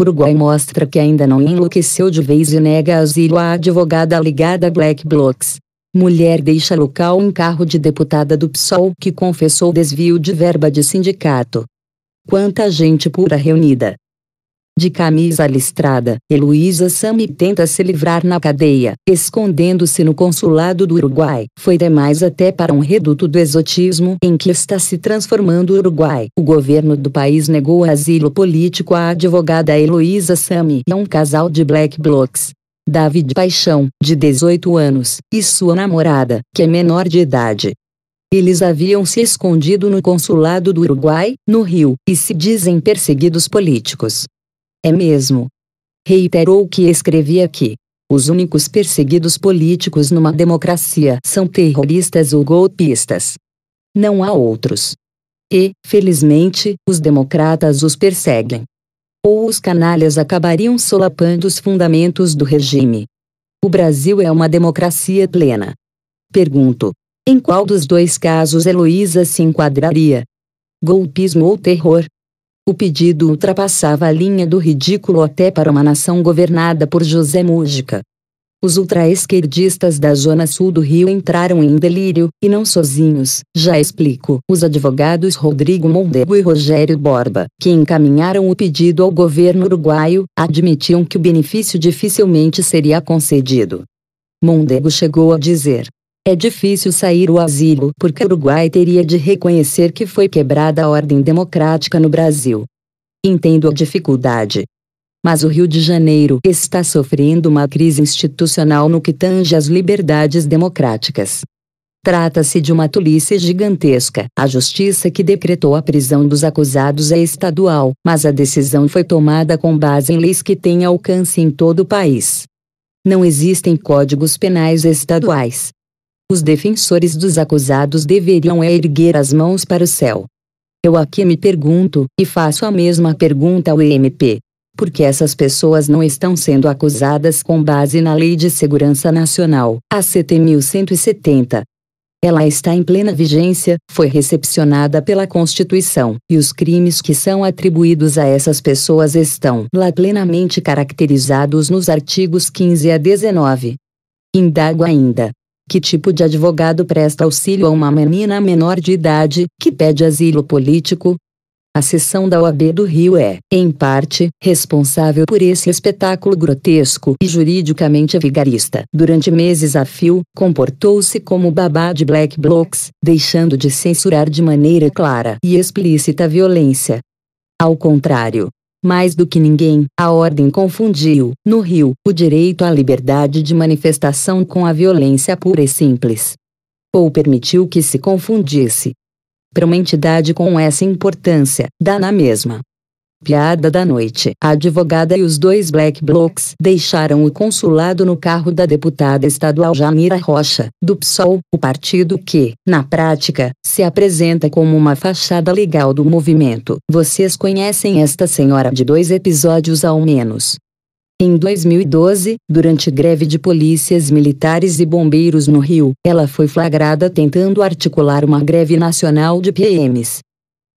Uruguai mostra que ainda não enlouqueceu de vez e nega asilo à advogada ligada a Black Blocks. Mulher deixa local em carro de deputada do PSOL que confessou desvio de verba de sindicato. Quanta gente pura reunida de camisa listrada, Heloísa Sami tenta se livrar na cadeia, escondendo-se no consulado do Uruguai. Foi demais até para um reduto do exotismo em que está se transformando o Uruguai. O governo do país negou asilo político à advogada Heloísa Sami e a um casal de black blocs. David Paixão, de 18 anos, e sua namorada, que é menor de idade. Eles haviam se escondido no consulado do Uruguai, no Rio, e se dizem perseguidos políticos. É mesmo. Reiterou o que escrevi aqui. Os únicos perseguidos políticos numa democracia são terroristas ou golpistas. Não há outros. E, felizmente, os democratas os perseguem. Ou os canalhas acabariam solapando os fundamentos do regime. O Brasil é uma democracia plena. Pergunto: em qual dos dois casos Heloísa se enquadraria? Golpismo ou terror? O pedido ultrapassava a linha do ridículo até para uma nação governada por José Múgica. Os ultraesquerdistas da zona sul do Rio entraram em delírio, e não sozinhos, já explico. Os advogados Rodrigo Mondego e Rogério Borba, que encaminharam o pedido ao governo uruguaio, admitiam que o benefício dificilmente seria concedido. Mondego chegou a dizer: é difícil sair o asilo porque o Uruguai teria de reconhecer que foi quebrada a ordem democrática no Brasil. Entendo a dificuldade. Mas o Rio de Janeiro está sofrendo uma crise institucional no que tange às liberdades democráticas. Trata-se de uma tolice gigantesca. A justiça que decretou a prisão dos acusados é estadual, mas a decisão foi tomada com base em leis que têm alcance em todo o país. Não existem códigos penais estaduais, os defensores dos acusados deveriam erguer as mãos para o céu. Eu aqui me pergunto, e faço a mesma pergunta ao MP. Por que essas pessoas não estão sendo acusadas com base na Lei de Segurança Nacional, a CT 1170? Ela está em plena vigência, foi recepcionada pela Constituição, e os crimes que são atribuídos a essas pessoas estão lá plenamente caracterizados nos artigos 15 a 19. Indago ainda, que tipo de advogado presta auxílio a uma menina menor de idade que pede asilo político? A sessão da OAB do Rio é, em parte, responsável por esse espetáculo grotesco e juridicamente vigarista. Durante meses a fio, comportou-se como babá de black blocs, deixando de censurar de maneira clara e explícita a violência. Ao contrário, mais do que ninguém, a ordem confundiu, no Rio, o direito à liberdade de manifestação com a violência pura e simples. Ou permitiu que se confundisse. Para uma entidade com essa importância, dá na mesma. Piada da noite. A advogada e os dois Black Blocs deixaram o consulado no carro da deputada estadual Jamira Rocha, do PSOL, o partido que, na prática, se apresenta como uma fachada legal do movimento. Vocês conhecem esta senhora de dois episódios ao menos. Em 2012, durante greve de polícias militares e bombeiros no Rio, ela foi flagrada tentando articular uma greve nacional de PMs.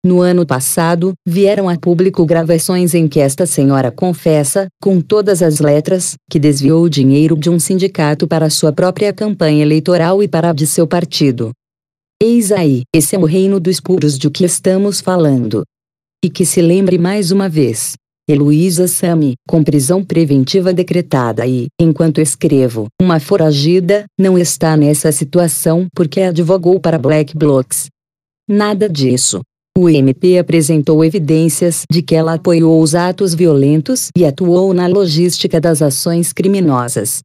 No ano passado, vieram a público gravações em que esta senhora confessa, com todas as letras, que desviou o dinheiro de um sindicato para sua própria campanha eleitoral e para a de seu partido. Eis aí, esse é o reino dos puros de que estamos falando. E que se lembre mais uma vez. Heloísa Sami, com prisão preventiva decretada e, enquanto escrevo, uma foragida, não está nessa situação porque advogou para Black Blocs. Nada disso. O MP apresentou evidências de que ela apoiou os atos violentos e atuou na logística das ações criminosas.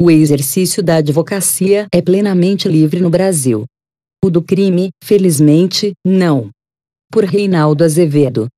O exercício da advocacia é plenamente livre no Brasil. O do crime, felizmente, não. Por Reinaldo Azevedo.